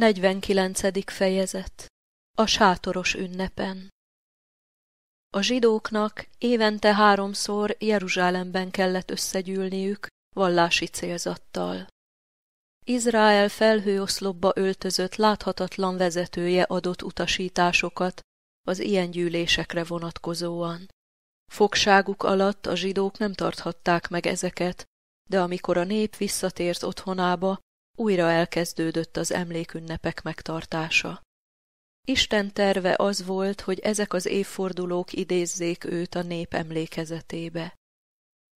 49. fejezet A sátoros ünnepen A zsidóknak évente háromszor Jeruzsálemben kellett összegyűlniük vallási célzattal. Izrael felhőoszlopba öltözött láthatatlan vezetője adott utasításokat az ilyen gyűlésekre vonatkozóan. Fogságuk alatt a zsidók nem tarthatták meg ezeket, de amikor a nép visszatért otthonába, újra elkezdődött az emlékünnepek megtartása. Isten terve az volt, hogy ezek az évfordulók idézzék őt a nép emlékezetébe.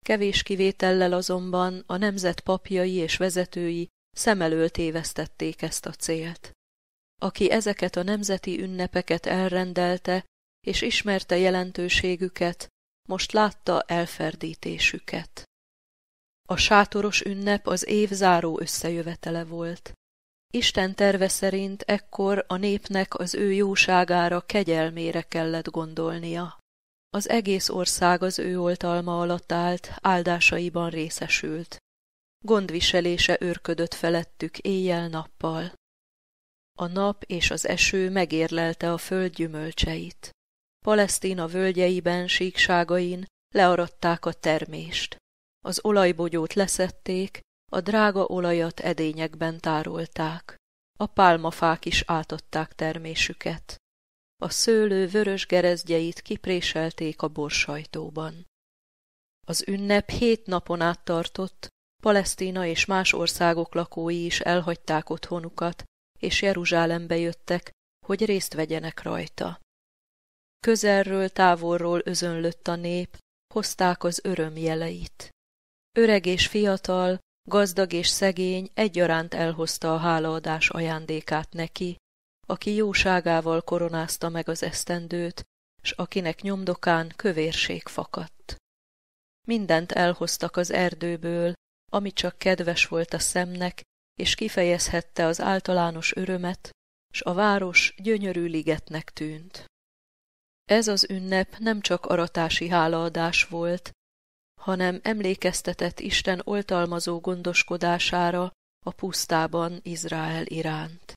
Kevés kivétellel azonban a nemzet papjai és vezetői szem előtt évesztették ezt a célt. Aki ezeket a nemzeti ünnepeket elrendelte és ismerte jelentőségüket, most látta elferdítésüket. A sátoros ünnep az év záró összejövetele volt. Isten terve szerint ekkor a népnek az ő jóságára, kegyelmére kellett gondolnia. Az egész ország az ő oltalma alatt állt, áldásaiban részesült. Gondviselése őrködött felettük éjjel-nappal. A nap és az eső megérlelte a föld gyümölcseit. Palesztina völgyeiben, síkságain learadták a termést. Az olajbogyót leszették, a drága olajat edényekben tárolták. A pálmafák is átadták termésüket. A szőlő vörös gerezdjeit kipréselték a borsajtóban. Az ünnep hét napon át tartott, Palesztina és más országok lakói is elhagyták otthonukat, és Jeruzsálembe jöttek, hogy részt vegyenek rajta. Közelről, távolról özönlött a nép, hozták az öröm jeleit. Öreg és fiatal, gazdag és szegény egyaránt elhozta a hálaadás ajándékát neki, aki jóságával koronázta meg az esztendőt, s akinek nyomdokán kövérség fakadt. Mindent elhoztak az erdőből, ami csak kedves volt a szemnek, és kifejezhette az általános örömet, s a város gyönyörű ligetnek tűnt. Ez az ünnep nem csak aratási hálaadás volt, hanem emlékeztetett Isten oltalmazó gondoskodására a pusztában Izrael iránt.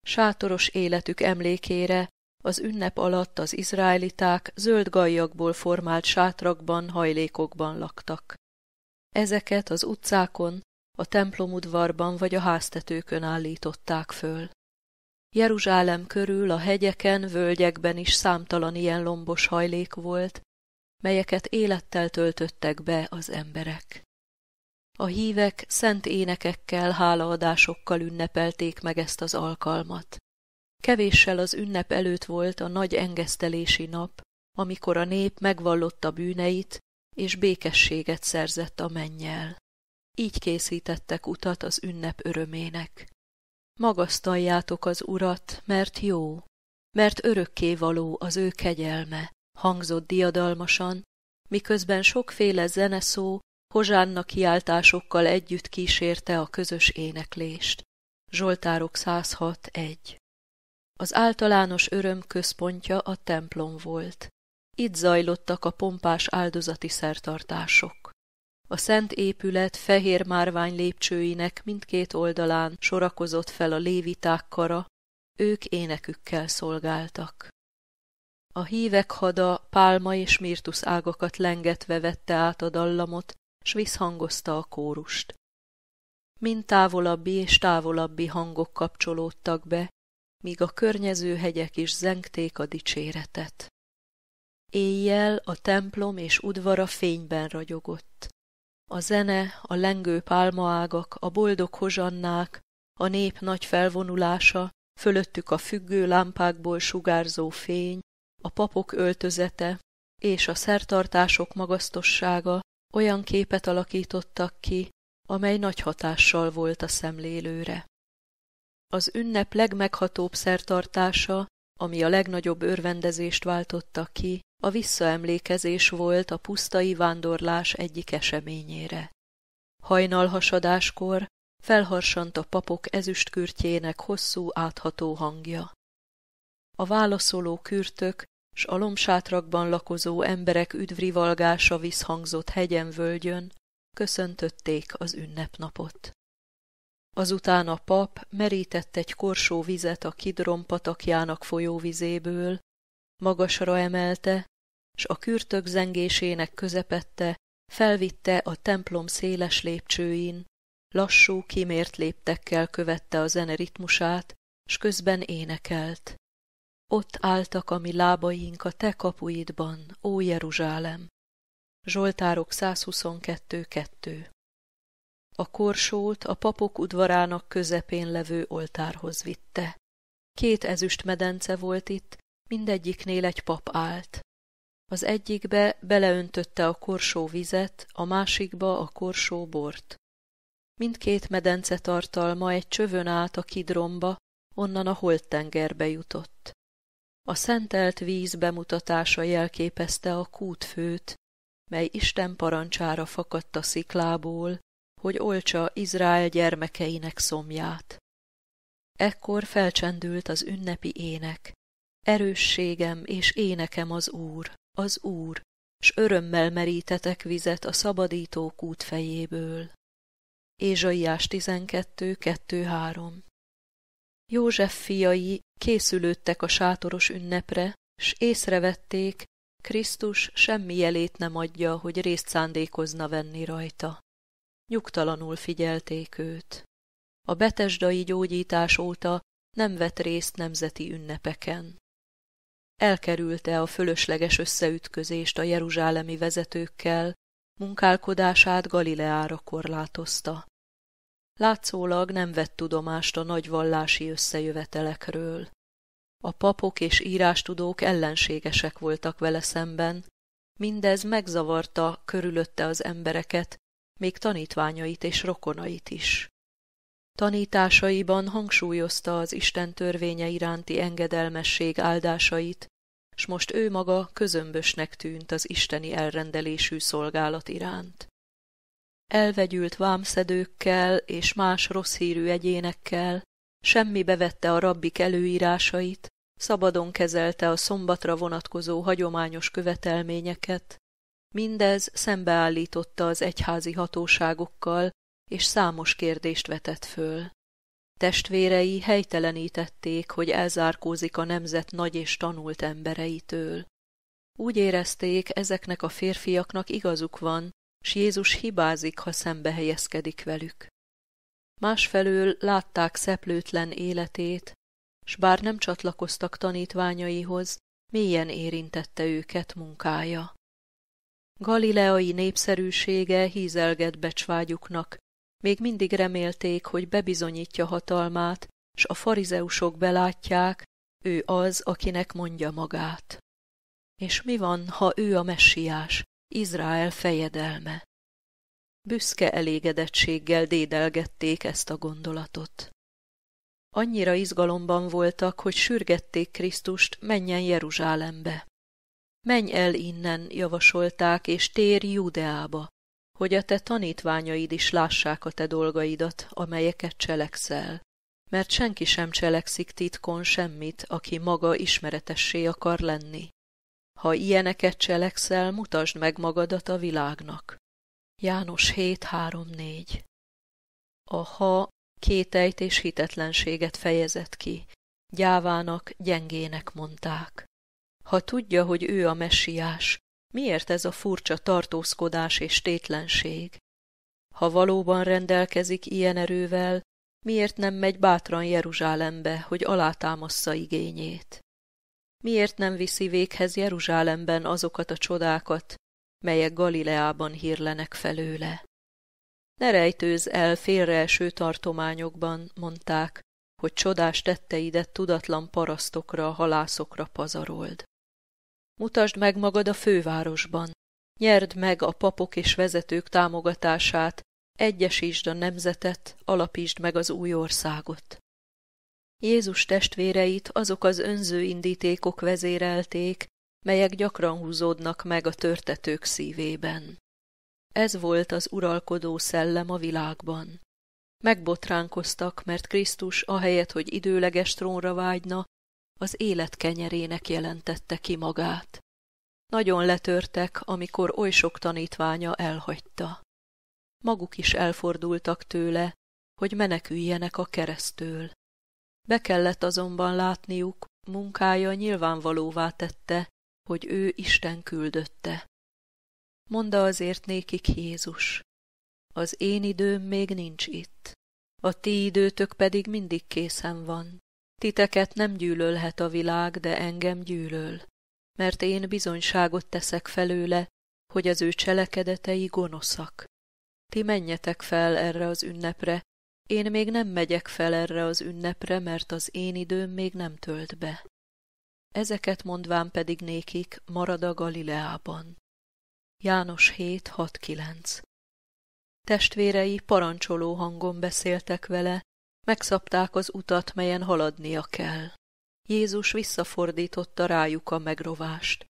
Sátoros életük emlékére az ünnep alatt az izraeliták zöld gajjakból formált sátrakban, hajlékokban laktak. Ezeket az utcákon, a templomudvarban vagy a háztetőkön állították föl. Jeruzsálem körül a hegyeken, völgyekben is számtalan ilyen lombos hajlék volt, melyeket élettel töltöttek be az emberek. A hívek szent énekekkel, hálaadásokkal ünnepelték meg ezt az alkalmat. Kevéssel az ünnep előtt volt a nagy engesztelési nap, amikor a nép megvallotta bűneit, és békességet szerzett a mennyel. Így készítettek utat az ünnep örömének. Magasztaljátok az Urat, mert jó, mert örökké való az ő kegyelme, hangzott diadalmasan, miközben sokféle zeneszó hozsánna kiáltásokkal együtt kísérte a közös éneklést. Zsoltárok 106 1 Az általános öröm központja a templom volt. Itt zajlottak a pompás áldozati szertartások. A szent épület fehér márvány lépcsőinek mindkét oldalán sorakozott fel a léviták kara, ők énekükkel szolgáltak. A hívek hada pálma és mirtusz ágakat lengetve vette át a dallamot, s visszhangozta a kórust. Mind távolabbi és távolabbi hangok kapcsolódtak be, míg a környező hegyek is zengték a dicséretet. Éjjel a templom és udvara fényben ragyogott. A zene, a lengő pálmaágak, a boldog hozsannák, a nép nagy felvonulása, fölöttük a függő lámpákból sugárzó fény, a papok öltözete és a szertartások magasztossága olyan képet alakítottak ki, amely nagy hatással volt a szemlélőre. Az ünnep legmeghatóbb szertartása, ami a legnagyobb örvendezést váltotta ki, a visszaemlékezés volt a pusztai vándorlás egyik eseményére. Hajnalhasadáskor felharsant a papok ezüstkürtjének hosszú átható hangja. A válaszoló kürtök s alomsátrakban lakozó emberek üdvrivalgása visszhangzott hegyen-völgyön, köszöntötték az ünnepnapot. Azután a pap merített egy korsó vizet a kidrom patakjának folyóvizéből, magasra emelte, s a kürtök zengésének közepette felvitte a templom széles lépcsőin, lassú, kimért léptekkel követte a zene ritmusát, s közben énekelt. Ott álltak a mi lábaink a te kapuidban, ó Jeruzsálem! Zsoltárok 122.2 A korsót a papok udvarának közepén levő oltárhoz vitte. Két ezüst medence volt itt, mindegyiknél egy pap állt. Az egyikbe beleöntötte a korsó vizet, a másikba a korsó bort. Mindkét medence tartalma egy csövön át a kidromba, onnan a holttengerbe jutott. A szentelt víz bemutatása jelképezte a kútfőt, mely Isten parancsára fakadt a sziklából, hogy olcsa Izrael gyermekeinek szomját. Ekkor felcsendült az ünnepi ének. Erősségem és énekem az Úr, az Úr, s örömmel merítetek vizet a szabadító kút fejéből. Ézsaiás 12.2.3 József fiai készülődtek a sátoros ünnepre, s észrevették, Krisztus semmi jelét nem adja, hogy részt szándékozna venni rajta. Nyugtalanul figyelték őt. A betesdai gyógyítás óta nem vett részt nemzeti ünnepeken. Elkerülte a fölösleges összeütközést a jeruzsálemi vezetőkkel, munkálkodását Galileára korlátozta. Látszólag nem vett tudomást a nagy vallási összejövetelekről. A papok és írástudók ellenségesek voltak vele szemben, mindez megzavarta körülötte az embereket, még tanítványait és rokonait is. Tanításaiban hangsúlyozta az Isten törvénye iránti engedelmesség áldásait, s most ő maga közömbösnek tűnt az isteni elrendelésű szolgálat iránt elvegyült vámszedőkkel és más rossz hírű egyénekkel, semmi bevette a rabbik előírásait, szabadon kezelte a szombatra vonatkozó hagyományos követelményeket. Mindez szembeállította az egyházi hatóságokkal, és számos kérdést vetett föl. Testvérei helytelenítették, hogy elzárkózik a nemzet nagy és tanult embereitől. Úgy érezték, ezeknek a férfiaknak igazuk van, s Jézus hibázik, ha szembe helyezkedik velük. Másfelől látták szeplőtlen életét, s bár nem csatlakoztak tanítványaihoz, mélyen érintette őket munkája. Galileai népszerűsége hízelget becsvágyuknak, még mindig remélték, hogy bebizonyítja hatalmát, s a farizeusok belátják, ő az, akinek mondja magát. És mi van, ha ő a messiás, Izrael fejedelme. Büszke elégedettséggel dédelgették ezt a gondolatot. Annyira izgalomban voltak, hogy sürgették Krisztust, menjen Jeruzsálembe. Menj el innen, javasolták, és térj Judeába, hogy a te tanítványaid is lássák a te dolgaidat, amelyeket cselekszel. Mert senki sem cselekszik titkon semmit, aki maga ismeretessé akar lenni. Ha ilyeneket cselekszel, mutasd meg magadat a világnak. János 7.3.4 A ha kétejt és hitetlenséget fejezett ki. Gyávának, gyengének mondták. Ha tudja, hogy ő a messiás, miért ez a furcsa tartózkodás és tétlenség? Ha valóban rendelkezik ilyen erővel, miért nem megy bátran Jeruzsálembe, hogy alátámassza igényét? miért nem viszi véghez Jeruzsálemben azokat a csodákat, melyek Galileában hírlenek felőle. Ne rejtőz el első tartományokban, mondták, hogy csodás tetteidet tudatlan parasztokra, halászokra pazarold. Mutasd meg magad a fővárosban, nyerd meg a papok és vezetők támogatását, egyesítsd a nemzetet, alapítsd meg az új országot. Jézus testvéreit azok az önző indítékok vezérelték, melyek gyakran húzódnak meg a törtetők szívében. Ez volt az uralkodó szellem a világban. Megbotránkoztak, mert Krisztus, ahelyett, hogy időleges trónra vágyna, az élet kenyerének jelentette ki magát. Nagyon letörtek, amikor oly sok tanítványa elhagyta. Maguk is elfordultak tőle, hogy meneküljenek a keresztől. Be kellett azonban látniuk, munkája nyilvánvalóvá tette, hogy ő Isten küldötte. Monda azért nékik Jézus, az én időm még nincs itt, a ti időtök pedig mindig készen van. Titeket nem gyűlölhet a világ, de engem gyűlöl, mert én bizonyságot teszek felőle, hogy az ő cselekedetei gonoszak. Ti menjetek fel erre az ünnepre, én még nem megyek fel erre az ünnepre, mert az én időm még nem tölt be. Ezeket mondván pedig nékik marad a Galileában. János 7.6.9 Testvérei parancsoló hangon beszéltek vele, megszabták az utat, melyen haladnia kell. Jézus visszafordította rájuk a megrovást.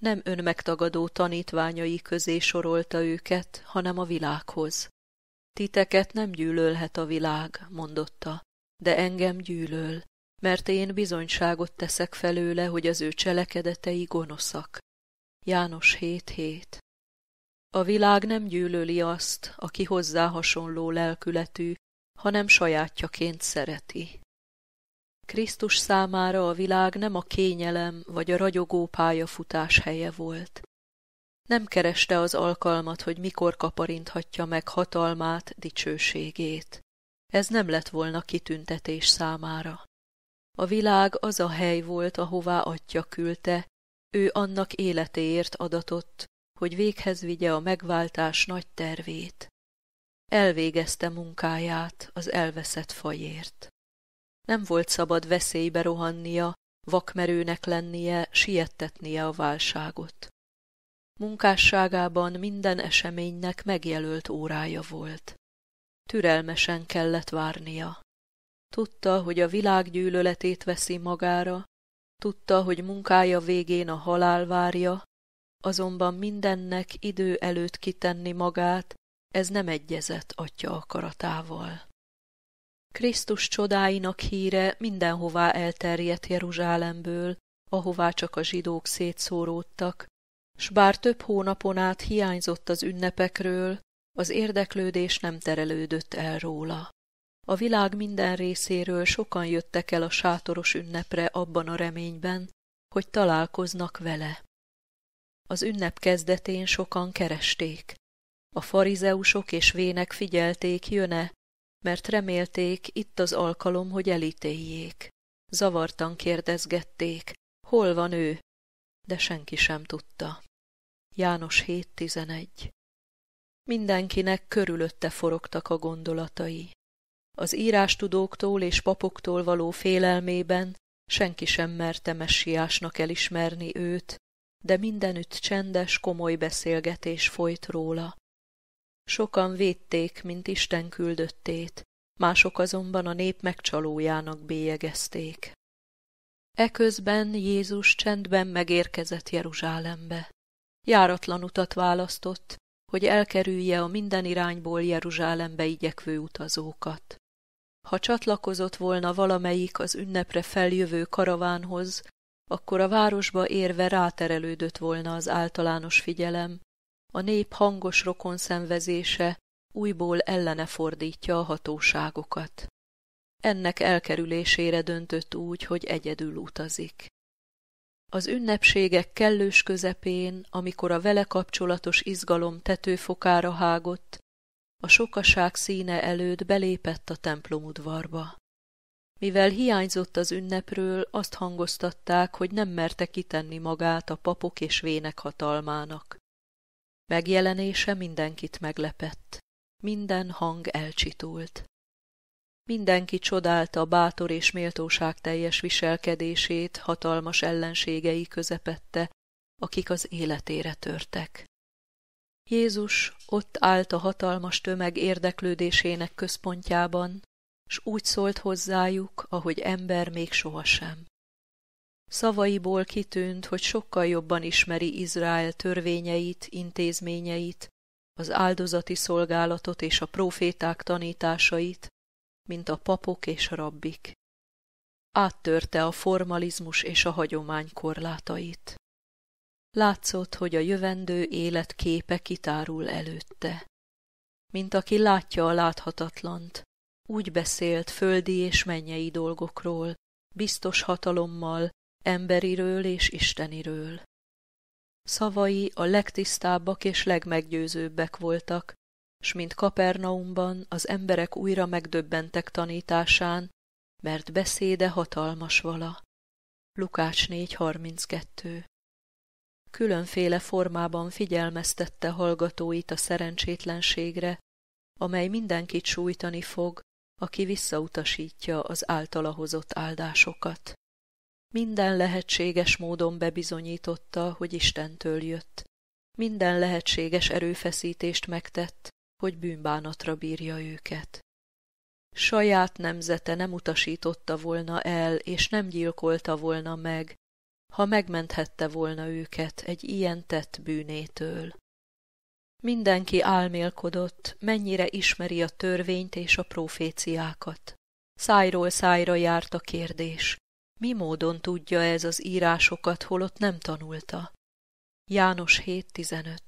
Nem önmegtagadó tanítványai közé sorolta őket, hanem a világhoz. Titeket nem gyűlölhet a világ, mondotta, de engem gyűlöl, mert én bizonyságot teszek felőle, hogy az ő cselekedetei gonoszak. János 7.7 A világ nem gyűlöli azt, aki hozzá hasonló lelkületű, hanem sajátjaként szereti. Krisztus számára a világ nem a kényelem vagy a ragyogó pályafutás helye volt. Nem kereste az alkalmat, hogy mikor kaparinthatja meg hatalmát, dicsőségét. Ez nem lett volna kitüntetés számára. A világ az a hely volt, ahová atya küldte, ő annak életéért adatott, hogy véghez vigye a megváltás nagy tervét. Elvégezte munkáját az elveszett fajért. Nem volt szabad veszélybe rohannia, vakmerőnek lennie, siettetnie a válságot. Munkásságában minden eseménynek megjelölt órája volt. Türelmesen kellett várnia. Tudta, hogy a világ gyűlöletét veszi magára, tudta, hogy munkája végén a halál várja, azonban mindennek idő előtt kitenni magát, ez nem egyezett atya akaratával. Krisztus csodáinak híre mindenhová elterjedt Jeruzsálemből, ahová csak a zsidók szétszóródtak, s bár több hónapon át hiányzott az ünnepekről, az érdeklődés nem terelődött el róla. A világ minden részéről sokan jöttek el a sátoros ünnepre abban a reményben, hogy találkoznak vele. Az ünnep kezdetén sokan keresték. A farizeusok és vének figyelték jöne, mert remélték itt az alkalom, hogy elítéljék. Zavartan kérdezgették, hol van ő, de senki sem tudta. János 7.11 Mindenkinek körülötte forogtak a gondolatai. Az írástudóktól és papoktól való félelmében senki sem merte messiásnak elismerni őt, de mindenütt csendes, komoly beszélgetés folyt róla. Sokan védték, mint Isten küldöttét, mások azonban a nép megcsalójának bélyegezték. Eközben Jézus csendben megérkezett Jeruzsálembe járatlan utat választott, hogy elkerülje a minden irányból Jeruzsálembe igyekvő utazókat. Ha csatlakozott volna valamelyik az ünnepre feljövő karavánhoz, akkor a városba érve ráterelődött volna az általános figyelem, a nép hangos rokonszenvezése újból ellene fordítja a hatóságokat. Ennek elkerülésére döntött úgy, hogy egyedül utazik. Az ünnepségek kellős közepén, amikor a vele kapcsolatos izgalom tetőfokára hágott, a sokaság színe előtt belépett a templom udvarba. Mivel hiányzott az ünnepről, azt hangoztatták, hogy nem merte kitenni magát a papok és vének hatalmának. Megjelenése mindenkit meglepett. Minden hang elcsitult. Mindenki csodálta bátor és méltóság teljes viselkedését hatalmas ellenségei közepette, akik az életére törtek. Jézus ott állt a hatalmas tömeg érdeklődésének központjában, s úgy szólt hozzájuk, ahogy ember még sohasem. Szavaiból kitűnt, hogy sokkal jobban ismeri Izrael törvényeit, intézményeit, az áldozati szolgálatot és a proféták tanításait, mint a papok és rabbik. Áttörte a formalizmus és a hagyomány korlátait. Látszott, hogy a jövendő élet képe kitárul előtte. Mint aki látja a láthatatlant, úgy beszélt földi és mennyei dolgokról, biztos hatalommal, emberiről és isteniről. Szavai a legtisztábbak és legmeggyőzőbbek voltak, s mint Kapernaumban az emberek újra megdöbbentek tanításán, mert beszéde hatalmas vala. Lukács 4.32 Különféle formában figyelmeztette hallgatóit a szerencsétlenségre, amely mindenkit sújtani fog, aki visszautasítja az általa hozott áldásokat. Minden lehetséges módon bebizonyította, hogy Istentől jött. Minden lehetséges erőfeszítést megtett, hogy bűnbánatra bírja őket. Saját nemzete nem utasította volna el, és nem gyilkolta volna meg, ha megmenthette volna őket egy ilyen tett bűnétől. Mindenki álmélkodott, mennyire ismeri a törvényt és a proféciákat. Szájról szájra járt a kérdés. Mi módon tudja ez az írásokat, holott nem tanulta? János 7.15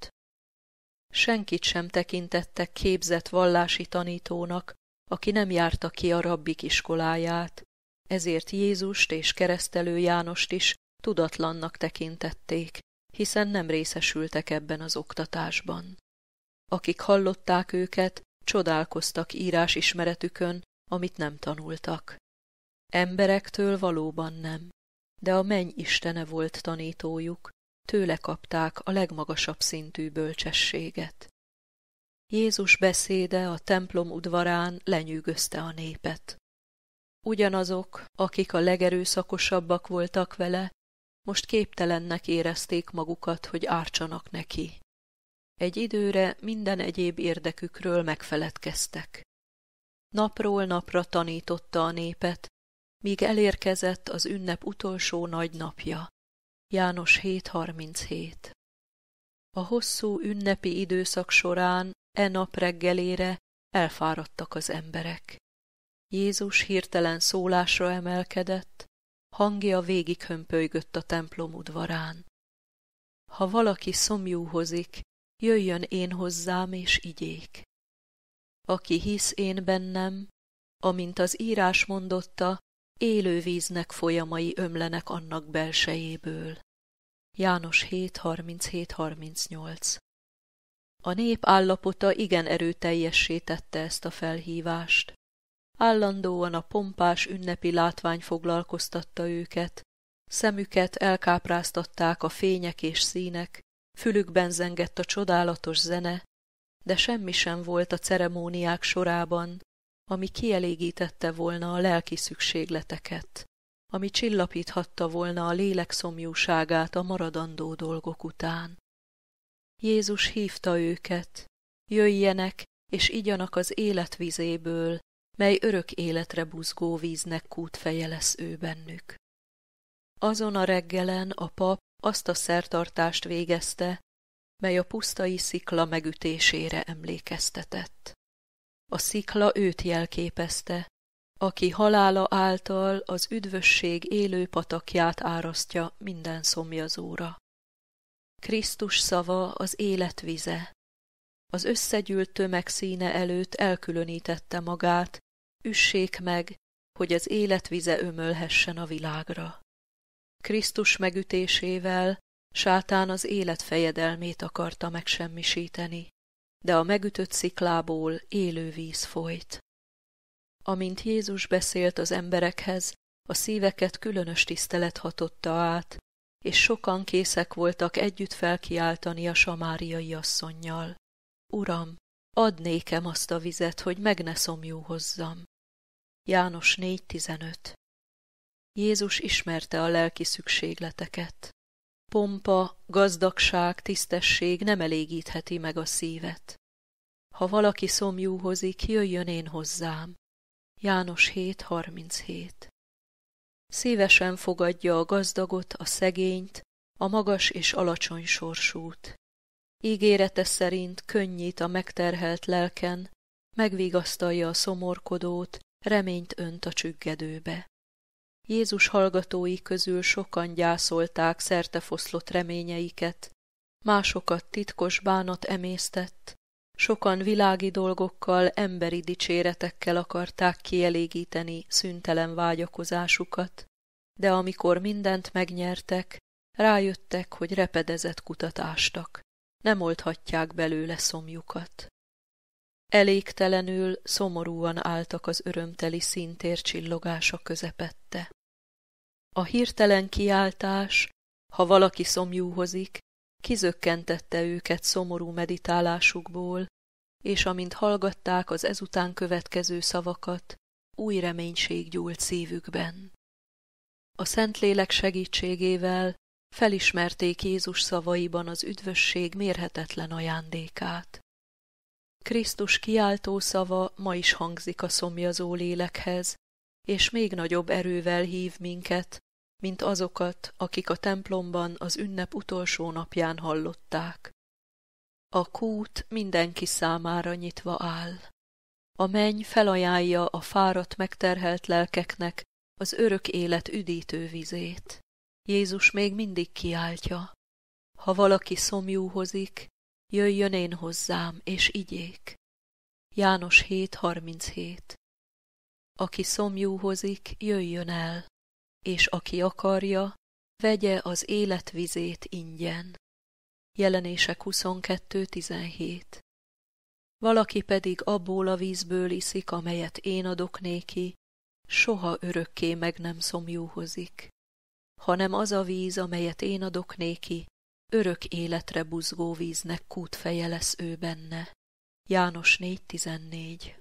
Senkit sem tekintettek képzett vallási tanítónak, aki nem járta ki a rabbik iskoláját. Ezért Jézust és keresztelő Jánost is tudatlannak tekintették, hiszen nem részesültek ebben az oktatásban. Akik hallották őket, csodálkoztak írás ismeretükön, amit nem tanultak. Emberektől valóban nem, de a menny istene volt tanítójuk, tőle kapták a legmagasabb szintű bölcsességet. Jézus beszéde a templom udvarán lenyűgözte a népet. Ugyanazok, akik a legerőszakosabbak voltak vele, most képtelennek érezték magukat, hogy ártsanak neki. Egy időre minden egyéb érdekükről megfeledkeztek. Napról napra tanította a népet, míg elérkezett az ünnep utolsó nagy napja, János 7.37 A hosszú ünnepi időszak során e nap reggelére elfáradtak az emberek. Jézus hirtelen szólásra emelkedett, hangja hömpölygött a templom udvarán. Ha valaki szomjúhozik, jöjjön én hozzám és igyék. Aki hisz én bennem, amint az írás mondotta, élővíznek folyamai ömlenek annak belsejéből. János 7.37.38 A nép állapota igen erőteljessé tette ezt a felhívást. Állandóan a pompás ünnepi látvány foglalkoztatta őket, szemüket elkápráztatták a fények és színek, fülükben zengett a csodálatos zene, de semmi sem volt a ceremóniák sorában, ami kielégítette volna a lelki szükségleteket, ami csillapíthatta volna a lélek szomjúságát a maradandó dolgok után. Jézus hívta őket, jöjjenek és igyanak az életvizéből, mely örök életre buzgó víznek kútfeje lesz ő bennük. Azon a reggelen a pap azt a szertartást végezte, mely a pusztai szikla megütésére emlékeztetett. A szikla őt jelképezte, aki halála által az üdvösség élő patakját árasztja minden szomjazóra. Krisztus szava az életvize. Az összegyűlt tömeg színe előtt elkülönítette magát, üssék meg, hogy az életvize ömölhessen a világra. Krisztus megütésével sátán az élet fejedelmét akarta megsemmisíteni de a megütött sziklából élő víz folyt. Amint Jézus beszélt az emberekhez, a szíveket különös tisztelet hatotta át, és sokan készek voltak együtt felkiáltani a samáriai asszonnyal. Uram, add nékem azt a vizet, hogy meg ne szomjú hozzam. János 4.15 Jézus ismerte a lelki szükségleteket pompa, gazdagság, tisztesség nem elégítheti meg a szívet. Ha valaki szomjúhozik, jöjjön én hozzám. János 7.37 Szívesen fogadja a gazdagot, a szegényt, a magas és alacsony sorsút. Ígérete szerint könnyít a megterhelt lelken, megvigasztalja a szomorkodót, reményt önt a csüggedőbe. Jézus hallgatói közül sokan gyászolták szertefoszlott reményeiket, másokat titkos bánat emésztett, sokan világi dolgokkal, emberi dicséretekkel akarták kielégíteni szüntelen vágyakozásukat, de amikor mindent megnyertek, rájöttek, hogy repedezett kutatástak, nem oldhatják belőle szomjukat. Elégtelenül, szomorúan álltak az örömteli szintér csillogása közepette. A hirtelen kiáltás, ha valaki szomjúhozik, kizökkentette őket szomorú meditálásukból, és amint hallgatták az ezután következő szavakat, új reménység gyúlt szívükben. A Szentlélek segítségével felismerték Jézus szavaiban az üdvösség mérhetetlen ajándékát. Krisztus kiáltó szava ma is hangzik a szomjazó lélekhez, és még nagyobb erővel hív minket, mint azokat, akik a templomban az ünnep utolsó napján hallották. A kút mindenki számára nyitva áll. A menny felajánlja a fáradt megterhelt lelkeknek az örök élet üdítő vizét. Jézus még mindig kiáltja. Ha valaki szomjúhozik, jöjjön én hozzám, és igyék. János 7.37 aki szomjúhozik, jöjjön el, és aki akarja, vegye az életvizét ingyen. Jelenések 22.17 Valaki pedig abból a vízből iszik, amelyet én adok néki, soha örökké meg nem szomjúhozik, hanem az a víz, amelyet én adok néki, örök életre buzgó víznek kútfeje lesz ő benne. János 4.14